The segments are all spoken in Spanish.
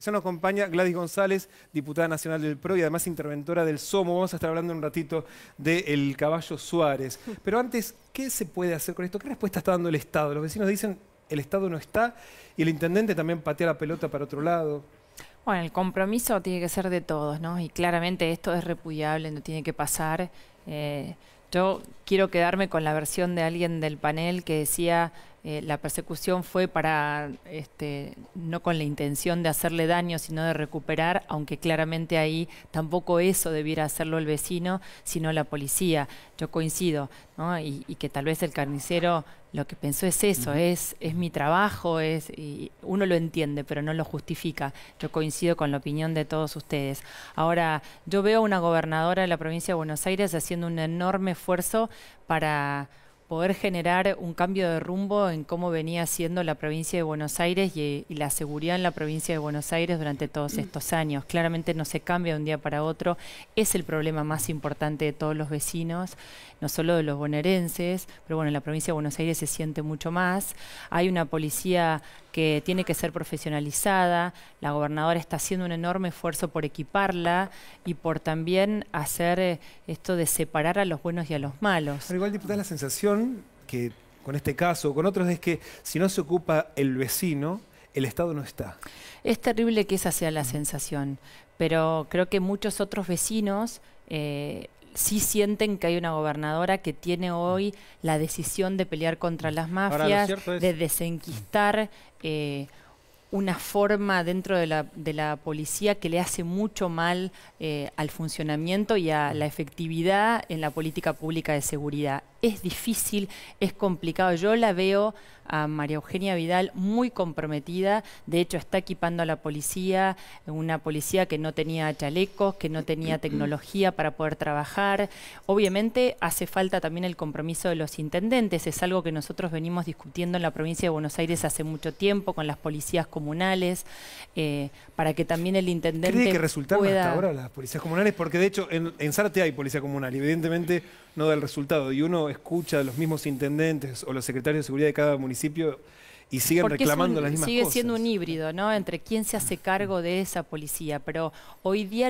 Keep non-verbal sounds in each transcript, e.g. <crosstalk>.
Se nos acompaña Gladys González, diputada nacional del PRO y además interventora del SOMO. Vamos a estar hablando un ratito del caballo Suárez. <laughs> Pero antes, ¿qué se puede hacer con esto? ¿Qué respuesta está dando el Estado? Los vecinos dicen, el Estado no está y el intendente también patea la pelota para otro lado. Bueno, el compromiso tiene que ser de todos, ¿no? Y claramente esto es repudiable, no tiene que pasar. Eh, yo quiero quedarme con la versión de alguien del panel que decía eh, la persecución fue para, este, no con la intención de hacerle daño, sino de recuperar, aunque claramente ahí tampoco eso debiera hacerlo el vecino, sino la policía. Yo coincido, y, que tal vez el carnicero lo que pensó es eso, es, es mi trabajo, es, uno lo entiende, pero no lo justifica. Yo coincido con la opinión de todos ustedes. Ahora, yo veo a una gobernadora de la provincia de Buenos Aires haciendo un enorme esfuerzo para poder generar un cambio de rumbo en cómo venía siendo la provincia de Buenos Aires y, la seguridad en la provincia de Buenos Aires durante todos mm. estos años. Claramente no se cambia de un día para otro, es el problema más importante de todos los vecinos, no solo de los bonaerenses, pero bueno, en la provincia de Buenos Aires se siente mucho más. Hay una policía que tiene que ser profesionalizada, la gobernadora está haciendo un enorme esfuerzo por equiparla y por también hacer eh, esto de separar a los buenos y a los malos. Pero igual, diputada, la sensación que con este caso, o con otros, es que si no se ocupa el vecino, el Estado no está. Es terrible que esa sea la sensación, pero creo que muchos otros vecinos eh, sí sienten que hay una gobernadora que tiene hoy la decisión de pelear contra las mafias, de desenquistar... Eh, una forma dentro de la, de la policía que le hace mucho mal eh, al funcionamiento y a la efectividad en la política pública de seguridad. Es difícil, es complicado. Yo la veo a María Eugenia Vidal, muy comprometida. De hecho, está equipando a la policía, una policía que no tenía chalecos, que no tenía tecnología para poder trabajar. Obviamente, hace falta también el compromiso de los intendentes. Es algo que nosotros venimos discutiendo en la provincia de Buenos Aires hace mucho tiempo con las policías comunales, eh, para que también el intendente. ¿Cree que resultaron pueda... hasta ahora las policías comunales? Porque de hecho en, en Sarte hay policía comunal, evidentemente no da el resultado. Y uno escucha a los mismos intendentes o los secretarios de seguridad de cada municipio y siguen reclamando las mismas sigue cosas. Sigue siendo un híbrido, ¿no? Entre quién se hace cargo de esa policía. Pero hoy día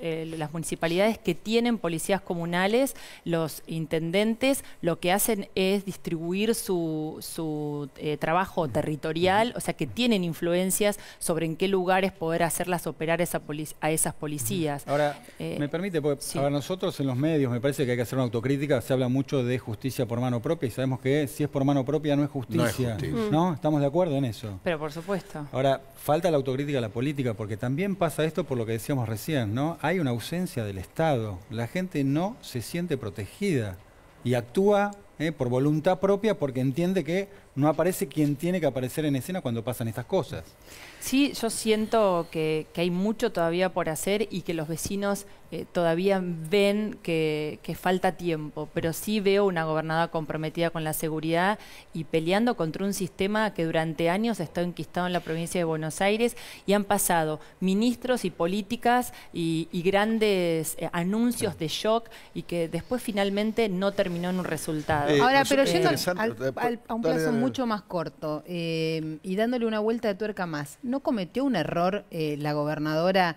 eh, las municipalidades que tienen policías comunales, los intendentes, lo que hacen es distribuir su, eh, trabajo territorial, o sea que tienen influencias sobre en qué lugares poder hacerlas operar esa a esas policías. Ahora, eh, me permite, porque para nosotros en los medios me parece que hay que hacer una autocrítica, se habla mucho de justicia por mano propia y sabemos que si es por mano propia no es justicia. ¿no? Estamos de acuerdo en eso. Pero por supuesto. Ahora, falta la autocrítica a la política, porque también pasa esto por lo que decíamos recién, ¿no? Hay una ausencia del Estado. La gente no se siente protegida y actúa eh, por voluntad propia porque entiende que no aparece quien tiene que aparecer en escena cuando pasan estas cosas. Sí, yo siento que hay mucho todavía por hacer y que los vecinos eh, todavía ven que, falta tiempo, pero sí veo una gobernadora comprometida con la seguridad y peleando contra un sistema que durante años está enquistado en la provincia de Buenos Aires y han pasado ministros y políticas y, grandes eh, anuncios de shock y que después finalmente no terminó en un resultado. Eh, Ahora, pero yendo a un plazo mucho más corto y dándole una vuelta de tuerca más, ¿no cometió un error la gobernadora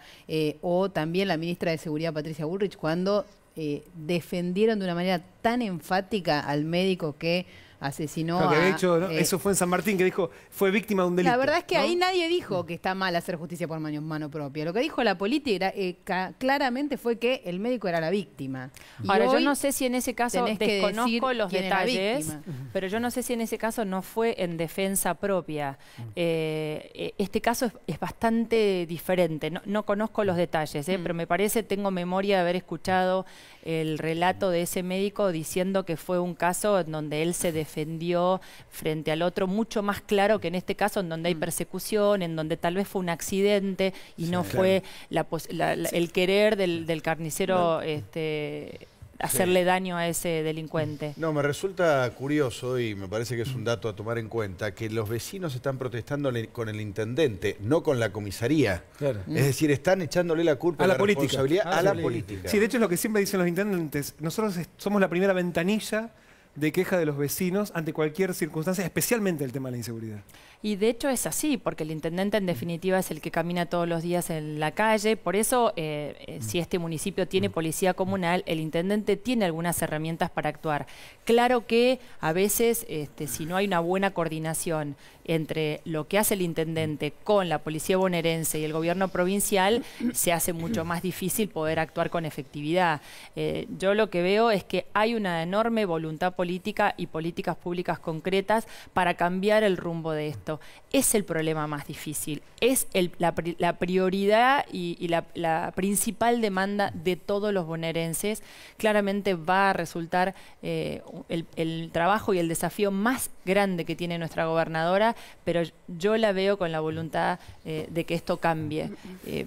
o también la ministra de Seguridad? Patricia Ulrich, cuando eh, defendieron de una manera tan enfática al médico que asesinó que hecho, eh, Eso fue en San Martín, que dijo, fue víctima de un delito. La verdad es que ahí nadie dijo que está mal hacer justicia por mano, propia. Lo que dijo la política eh, claramente fue que el médico era la víctima. Ahora, yo no sé si en ese caso, desconozco los detalles, pero yo no sé si en ese caso no fue en defensa propia. Eh, este caso es, bastante diferente. No, conozco los detalles, pero me parece, tengo memoria de haber escuchado el relato de ese médico diciendo que fue un caso en donde él se defendió defendió frente al otro, mucho más claro que en este caso en donde hay mm. persecución, en donde tal vez fue un accidente y no fue el querer del, carnicero. Este, hacerle daño a ese delincuente. No, me resulta curioso y me parece que es un dato a tomar en cuenta que los vecinos están protestando con el intendente, no con la comisaría. Es decir, están echándole la culpa a la, responsabilidad a ah, la política. Sí, de hecho es lo que siempre dicen los intendentes. Nosotros somos la primera ventanilla de queja de los vecinos ante cualquier circunstancia, especialmente el tema de la inseguridad. Y de hecho es así, porque el intendente en definitiva es el que camina todos los días en la calle, por eso eh, eh, si este municipio tiene policía comunal, el intendente tiene algunas herramientas para actuar. Claro que a veces, este, si no hay una buena coordinación entre lo que hace el intendente con la policía bonaerense y el gobierno provincial, se hace mucho más difícil poder actuar con efectividad. Eh, yo lo que veo es que hay una enorme voluntad política y políticas públicas concretas para cambiar el rumbo de esto. Es el problema más difícil, es la, prioridad y, la, principal demanda de todos los bonaerenses. Claramente va a resultar eh, el trabajo y el desafío más grande que tiene nuestra gobernadora pero yo la veo con la voluntad eh, de que esto cambie. Eh,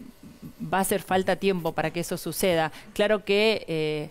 va a hacer falta tiempo para que eso suceda. Claro que eh,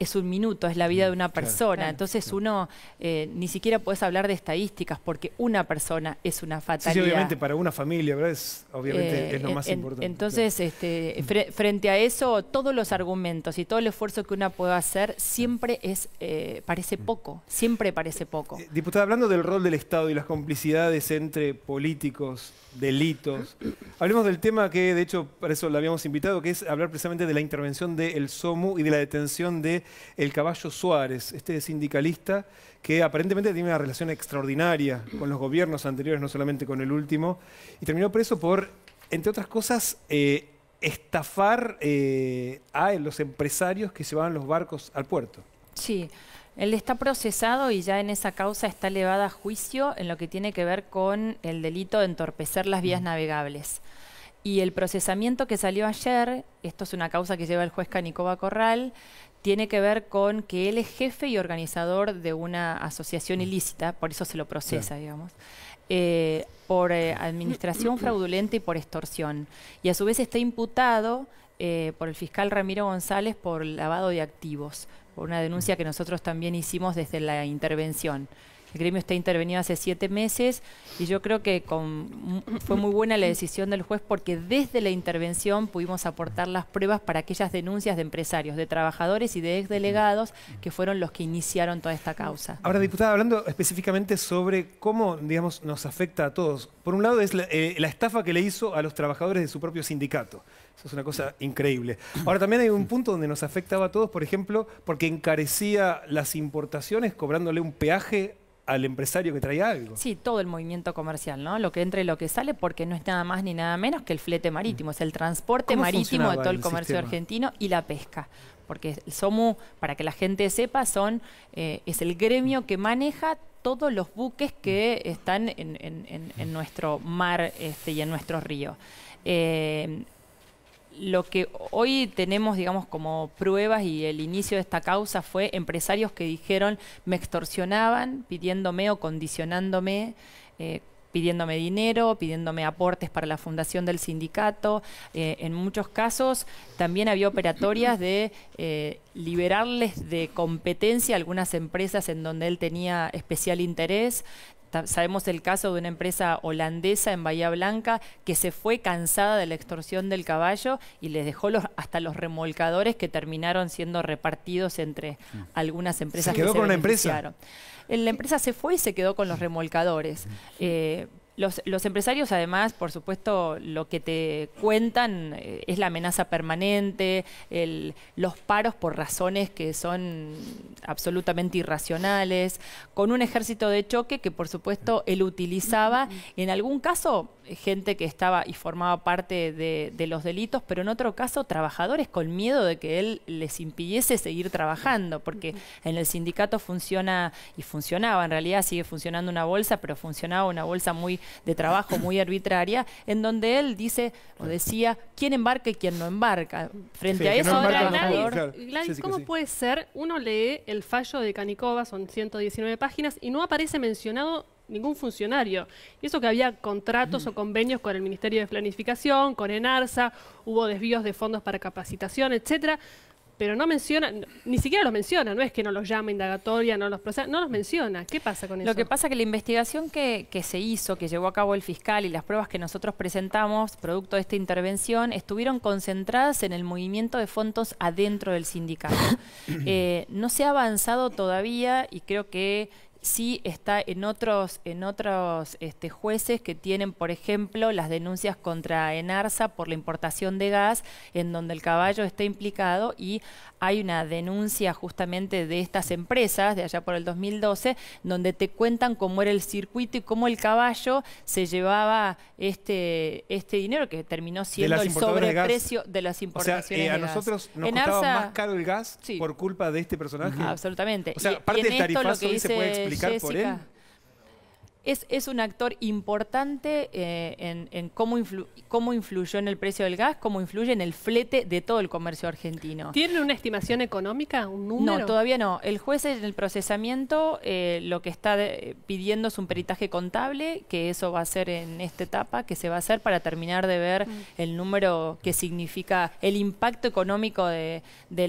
es un minuto, es la vida de una persona. Entonces uno eh, ni siquiera puedes hablar de estadísticas porque una persona es una fatalidad. Sí, obviamente para una familia, ¿verdad? Es, obviamente eh, es lo más importante. Entonces, este, frente a eso, todos los argumentos y todo el esfuerzo que una pueda hacer siempre es eh, parece mm. poco, siempre parece poco. Diputada, hablando del rol del Estado y las complicidades entre políticos, delitos, <coughs> hablemos del tema que de hecho para eso la habíamos invitado, que es hablar precisamente de la intervención del SOMU y de la detención de el Caballo Suárez, este sindicalista que aparentemente tiene una relación extraordinaria con los gobiernos anteriores, no solamente con el último, y terminó preso por, entre otras cosas, eh, estafar eh, a los empresarios que llevaban los barcos al puerto. Sí, él está procesado y ya en esa causa está elevada a juicio en lo que tiene que ver con el delito de entorpecer las vías mm. navegables. Y el procesamiento que salió ayer, esto es una causa que lleva el juez Canicoba Corral, tiene que ver con que él es jefe y organizador de una asociación mm. ilícita, por eso se lo procesa, digamos. Eh, por eh, administración mm. fraudulenta y por extorsión. Y a su vez está imputado eh, por el fiscal Ramiro González por lavado de activos, por una denuncia mm. que nosotros también hicimos desde la intervención. El gremio está intervenido hace siete meses y yo creo que fue muy buena la decisión del juez porque desde la intervención pudimos aportar las pruebas para aquellas denuncias de empresarios, de trabajadores y de exdelegados que fueron los que iniciaron toda esta causa. Ahora, diputada, hablando específicamente sobre cómo, digamos, nos afecta a todos. Por un lado es eh, la estafa que le hizo a los trabajadores de su propio sindicato. Eso es una cosa increíble. Ahora también hay un punto donde nos afectaba a todos, por ejemplo, porque encarecía las importaciones cobrándole un peaje al empresario que trae algo. Sí, todo el movimiento comercial, ¿no? Lo que entra y lo que sale, porque no es nada más ni nada menos que el flete mm. marítimo, es el transporte marítimo de todo el, comercio argentino y la pesca. Porque el SOMU, para que la gente sepa, son eh, es el gremio que maneja todos los buques que están en, mm. nuestro mar este, y en nuestro río. Eh, lo que hoy tenemos, digamos, como pruebas y el inicio de esta causa fue empresarios que dijeron, me extorsionaban pidiéndome o condicionándome. Eh, pidiéndome dinero, pidiéndome aportes para la fundación del sindicato. Eh, en muchos casos también había operatorias de eh, liberarles de competencia algunas empresas en donde él tenía especial interés, Sabemos el caso de una empresa holandesa en Bahía Blanca que se fue cansada de la extorsión del caballo y les dejó los, hasta los remolcadores que terminaron siendo repartidos entre mm. algunas empresas. ¿Se quedó con una empresa? La empresa se fue y se quedó con los remolcadores. Mm. Eh, los, empresarios, además, por supuesto, lo que te cuentan eh, es la amenaza permanente, los paros por razones que son absolutamente irracionales, con un ejército de choque que, por supuesto, él utilizaba, en algún caso, gente que estaba y formaba parte de, de los delitos, pero en otro caso, trabajadores con miedo de que él les impidiese seguir trabajando, porque en el sindicato funciona y funcionaba, en realidad sigue funcionando una bolsa, pero funcionaba una bolsa muy de trabajo muy arbitraria, en donde él dice o decía quién embarca y quién no embarca. Frente a eso, ¿cómo puede ser? Uno lee el fallo de Canicova, son 119 páginas, y no aparece mencionado ningún funcionario. Y eso que había contratos o convenios con el Ministerio de Planificación, con ENARSA, hubo desvíos de fondos para capacitación, etcétera pero no menciona, ni siquiera los menciona, no es que no los llame indagatoria, no los procesa, no los menciona. ¿Qué pasa con eso? Lo que pasa es que la investigación que, se hizo, que llevó a cabo el fiscal y las pruebas que nosotros presentamos, producto de esta intervención, estuvieron concentradas en el movimiento de fondos adentro del sindicato. <coughs> Eh, no se ha avanzado todavía y creo que sí está en otros, en otros este, jueces que tienen, por ejemplo, las denuncias contra Enarza por la importación de gas, en donde el caballo está implicado y hay una denuncia justamente de estas empresas, de allá por el 2012, donde te cuentan cómo era el circuito y cómo el caballo se llevaba este, este dinero que terminó siendo el sobreprecio de, las eh, importaciones a nosotros nos costaba más caro el gas por culpa de este personaje. Absolutamente. O sea, parte se puede explicar explicar Jessica. por él es, un actor importante eh, en, cómo, influyó en el precio del gas, cómo influye en el flete de todo el comercio argentino. ¿Tiene una estimación económica, un número? No, todavía no. El juez en el procesamiento eh, lo que está pidiendo es un peritaje contable, que eso va a ser en esta etapa, que se va a hacer para terminar de ver mm. el número que significa el impacto económico del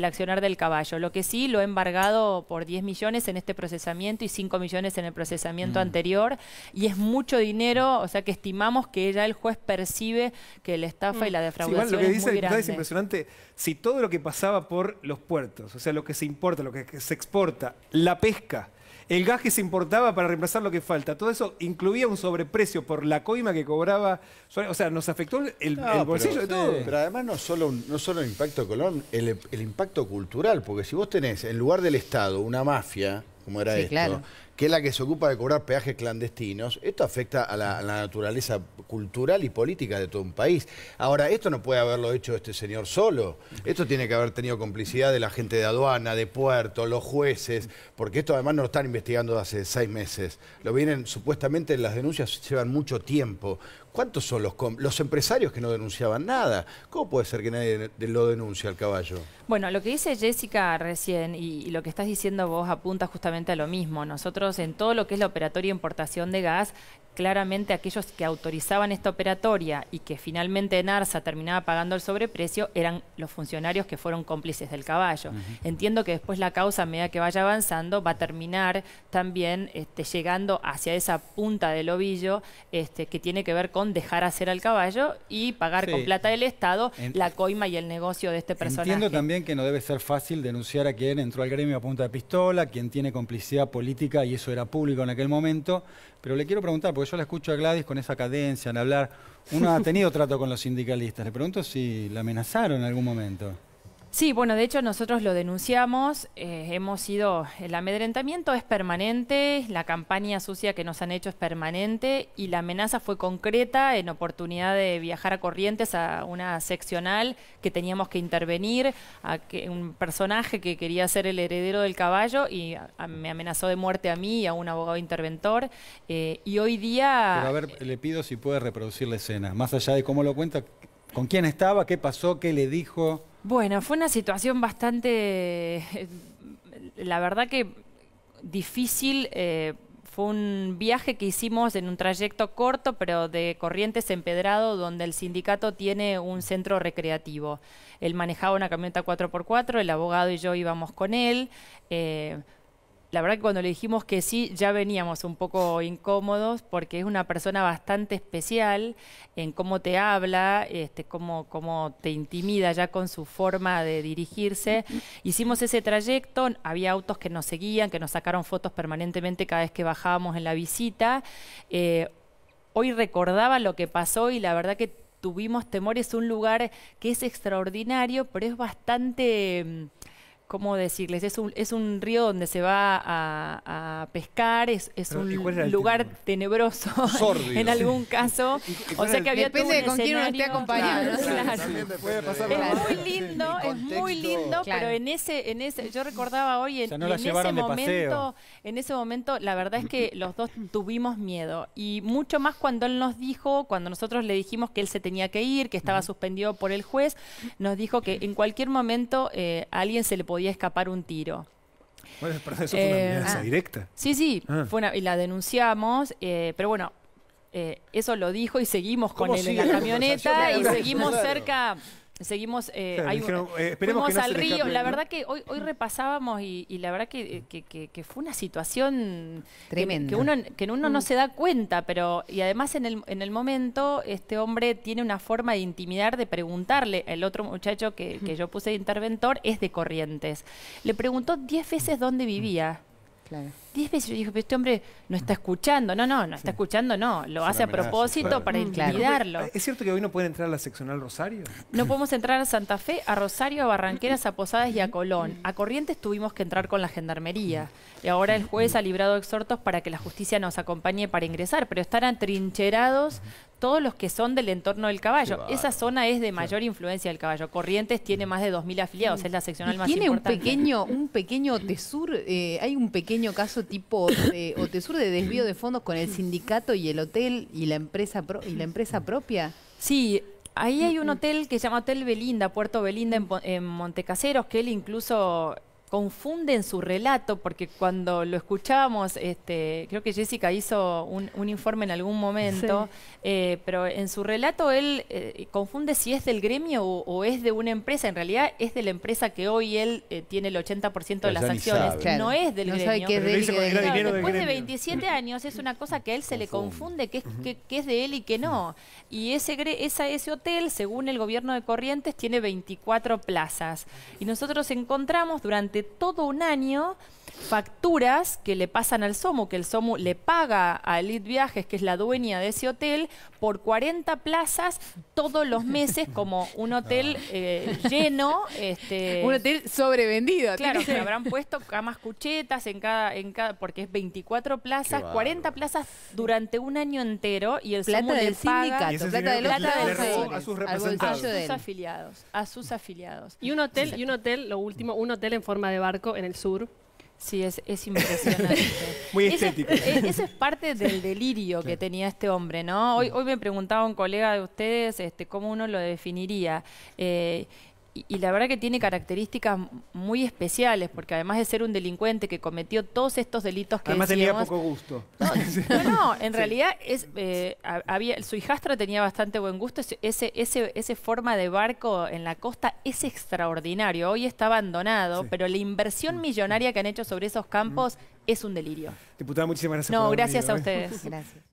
accionar del caballo. Lo que sí lo he embargado por 10 millones en este procesamiento y 5 millones en el procesamiento mm. anterior y es mucho dinero, o sea que estimamos que ya el juez percibe que la estafa y la defraudación mm. sí, igual, lo que dice el es impresionante, si todo lo que pasaba por los puertos, o sea, lo que se importa, lo que se exporta, la pesca, el gas que se importaba para reemplazar lo que falta. Todo eso incluía un sobreprecio por la coima que cobraba. O sea, nos afectó el, bolsillo de todo. Pero además no solo, no solo el impacto el, el, impacto cultural. Porque si vos tenés en lugar del Estado una mafia, como era esto, que es la que se ocupa de cobrar peajes clandestinos, esto afecta a la, naturaleza cultural y política de todo un país. Ahora, esto no puede haberlo hecho este señor solo. Esto tiene que haber tenido complicidad de la gente de aduana, de puerto, los jueces, porque esto además no lo están investigando hace seis meses. Lo vienen, supuestamente las denuncias llevan mucho tiempo. ¿Cuántos son los, los empresarios que no denunciaban nada? ¿Cómo puede ser que nadie lo denuncie al caballo? Bueno, lo que dice Jessica recién y lo que estás diciendo vos apunta justamente a lo mismo. Nosotros en todo lo que es la operatoria importación de gas, claramente aquellos que autorizaban esta operatoria y que finalmente en terminaba pagando el sobreprecio eran los funcionarios que fueron cómplices del caballo. Entiendo que después la causa, a medida que vaya avanzando, va a terminar también este, llegando hacia esa punta del ovillo este, que tiene que ver con dejar hacer al caballo y pagar con plata del Estado la coima y el negocio de este personaje. Entiendo también que no debe ser fácil denunciar a quien entró al gremio a punta de pistola, quien tiene complicidad política y y eso era público en aquel momento, pero le quiero preguntar, porque yo la escucho a Gladys con esa cadencia en hablar, uno ha tenido trato con los sindicalistas, le pregunto si la amenazaron en algún momento. Sí, bueno, de hecho nosotros lo denunciamos, eh, hemos sido, el amedrentamiento es permanente, la campaña sucia que nos han hecho es permanente y la amenaza fue concreta en oportunidad de viajar a Corrientes a una seccional que teníamos que intervenir, a que un personaje que quería ser el heredero del caballo y me amenazó de muerte a mí y a un abogado interventor eh, y hoy día... Pero a ver, eh, le pido si puede reproducir la escena, más allá de cómo lo cuenta, ¿con quién estaba? ¿Qué pasó? ¿Qué le dijo? Bueno, fue una situación bastante, eh, la verdad que difícil. Eh, fue un viaje que hicimos en un trayecto corto, pero de Corrientes Empedrado, donde el sindicato tiene un centro recreativo. Él manejaba una camioneta 4x4, el abogado y yo íbamos con él. Eh, la verdad que cuando le dijimos que sí, ya veníamos un poco incómodos porque es una persona bastante especial en cómo te habla, este, cómo, cómo te intimida ya con su forma de dirigirse. Hicimos ese trayecto, había autos que nos seguían, que nos sacaron fotos permanentemente cada vez que bajábamos en la visita. Eh, hoy recordaba lo que pasó y la verdad que tuvimos temor, es un lugar que es extraordinario, pero es bastante mm, ¿cómo decirles? Es un, es un río donde se va a, pescar, es, un lugar tenebroso <laughs> en algún caso. o sea que había con quién uno acompañado. es, muy lindo, es muy lindo, pero en ese, en ese, yo recordaba hoy en, ese momento, en ese momento, la verdad es que <clears throat> los dos tuvimos miedo. Y mucho más cuando él nos dijo, cuando nosotros le dijimos que él se tenía que ir, que estaba suspendido por el juez, nos dijo que en cualquier momento eh, alguien se le podía podía escapar un tiro. Bueno, eso fue una eh, amenaza ah. directa. Sí, sí, ah. y la denunciamos, eh, pero bueno, eh, eso lo dijo y seguimos con él la camioneta <laughs> y seguimos cerca seguimos, eh, al río. La verdad que hoy, repasábamos y, la verdad que, eh, fue una situación tremenda. Que, uno, uno no mm. se da cuenta, pero y además en el, momento este hombre tiene una forma de intimidar, de preguntarle. El otro muchacho que, que yo puse de interventor es de Corrientes. Le preguntó 10 veces dónde vivía. Diez veces yo dije, pero este hombre no está escuchando. No, no, no está escuchando, no. Lo hace a propósito para mm, intimidarlo. ¿Es cierto que hoy no pueden entrar a la seccional Rosario? No podemos <laughs> entrar a Santa Fe, a Rosario, a Barranqueras, a Posadas y a Colón. A Corrientes tuvimos que entrar con la gendarmería. Y ahora el juez ha librado exhortos para que la justicia nos acompañe para ingresar, pero están atrincherados todos los que son del entorno del caballo. Esa zona es de mayor influencia del caballo. Corrientes tiene mm. más de 2.000 afiliados, mm. es la seccional más importante. Tiene un pequeño, un pequeño tesur, eh, hay un pequeño caso tipo eh, o tesur de desvío de fondos con el sindicato y el hotel y la empresa, y la empresa propia. Sí, Ahí hay un mm, hotel que se llama Hotel Belinda, Puerto Belinda en, en Montecaseros, que él incluso confunde en su relato, porque cuando lo escuchábamos, este, creo que Jessica hizo un, informe en algún momento, eh, pero en su relato él eh, confunde si es del gremio o, es de una empresa. En realidad es de la empresa que hoy él eh, tiene el 80% de las acciones. No es del gremio. después de 27 <laughs> años es una cosa que a él se le confunde que es, que, es de él y que no. Y ese, esa, ese hotel, según el gobierno de Corrientes, tiene 24 plazas. Y nosotros encontramos durante todo un año facturas que le pasan al SOMU, que el SOMU le paga a Elite Viajes, que es la dueña de ese hotel, por 40 plazas todos los meses, como un hotel ah. eh, lleno. Este, un hotel sobrevendido. Claro, que habrán puesto camas cuchetas en cada, en cada, porque es 24 plazas, 40 plazas durante un año entero y el SOMU le paga. a sus afiliados, a sus afiliados. Y un hotel, y un hotel, lo último, un hotel en forma de barco en el sur Sí, es, es impresionante. <laughs> Muy estético. Eh, es, parte del delirio que tenía este hombre, ¿no? Hoy, mm. hoy me preguntaba un colega de ustedes este, cómo uno lo definiría. Eh, y, la verdad que tiene características muy especiales, porque además de ser un delincuente que cometió todos estos delitos que además tenía poco gusto. No, <laughs> no, en realidad es, eh, su hijastro tenía bastante buen gusto. Ese, ese, ese forma de barco en la costa es extraordinario. Hoy está abandonado, pero la inversión mm. millonaria que han hecho sobre esos campos mm. es un delirio. Diputada, muchísimas gracias. No, gracias a ¿eh? ustedes. <laughs> Gracias.